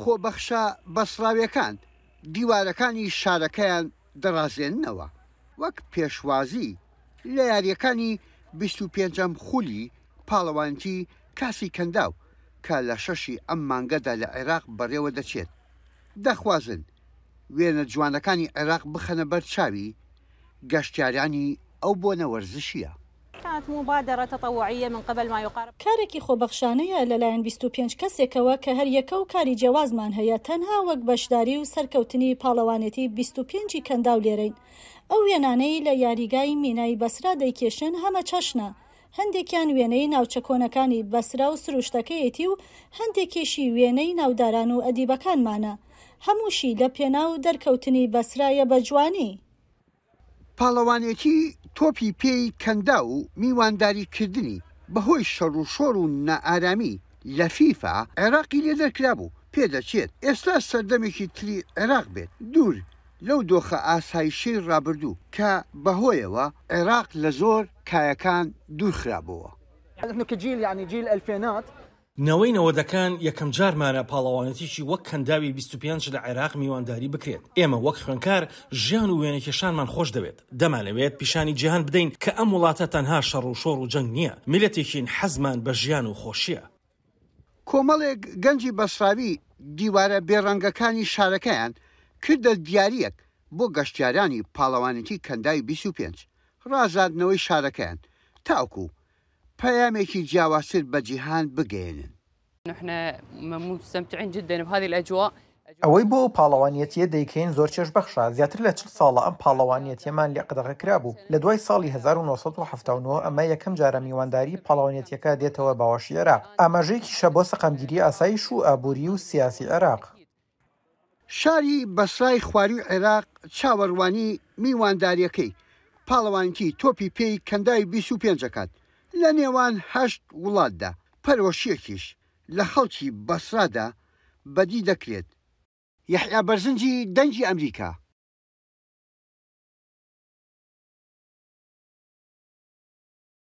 خۆبەخشە بەسراویەکان دیوارەکانی شارەکەیان دەڕازێننەوە وەک پێشوازی لە یاریەکانی 25م خولی پاڵەوانتی کاسی کەنداو کە لە شەشی ئەم مانگەدا لە عێراق بەڕێوە دەچێت دەخوازن وێنە جوانەکانی عێراق بخەنە بەر چاوی گەشتیارانی ئەو بۆ نەوەرزشیە كانت مبادرة تطوعية من قبل ما يقارب کارێکی خۆبەخشانەیە لەلایەن 25 کەسێکەوە کە هەریەکە و کاری جیاوازمان هەیە تەنها وەک بەشداری و سەرکەوتنی پاڵەوانێتی 25 کەندا و لێرەین ئەو وێنانەی لە یاریگای مینایی بەسرا دەیکێشن هەمە چەشنە. هەندێکیان وێنەی ناوچەکۆنەکانی بەسرا و سروشتەکەیەتی و هەندێکیشی وێنەی ناوداران و ئەدیبەکانمانە هەمووشی لە پێنا و دەرکەوتنی بەسرایە بە جوانی. پاڵەوانێتی تۆپی پێی کەندا و میوانداریکردنی بەهۆی شەڕوشۆر و نەئارامی لە فیفا عێراقی لێ دەرکرا بوو پێدەچێت ئێستا سەردەمێکی تری عێراق بێت دوور لەو دۆخە ئاسایشەی ڕابردوو کە بەهۆیەوە عێراق لە زۆر کایەکان دوورخرابەوە. نحن كجيل يعني جيل الألفينات نەوەی نەوەدەکان یەکەم جارمانە پاڵەوانەتیشی وەک کەنداوی 25 لە عێراق میوانداری بکرێت ئێمە وەک خوێنکار ژیان و وێنەکێشانمان خۆش دەوێت دەمانەوێت پیشانی جیهان بدەین کە ئەم وڵاتە تەنها شەڕ و شۆڕ و جەنگ نییە میلەتێکین حەزمان بە ژیان و خۆشیە کۆمەڵێک گەنجی بەسراوی دیوارە بێڕەنگەکانی شارەکەیان کردە دیارەک بۆ گەشتیارانی پاڵەوانەتی کەنداوی 25 ڕازادنەوەی شارەکەیان تاوکو پەیامێکی جیاواسر بە جیهان بگەێنن نحنا مستمتعین جدا بهذه الأجواء ئەوەی بۆ پاڵەوانەتیە دەیکەین زۆر چێشببەخشا زیاتر لە چ ساڵە ئەم پاڵەوانەتیەمان لێ قدەغە کرابوو لە دوای ساڵی 1970 ئەمە یەکەم جارە میوانداری پاڵەوانەتیەکە دێتەوە باوەشی عێراق ئاماژەیەکی شە بۆ سەقامگیری ئاسایش و ئابووری و سیاسی عێراق شاری بەسای خواری عێراق چاوەڕوانی میوانداریەکەی پاڵەوانکی تۆپی پێی کەندای 25 کات لە نێوان هەشت وڵاتدا پەرۆشیەکیش لە خەڵکی بەسرادا بەدی دەکرێت یحیا بەرزنجی دەنجی ئەمریکا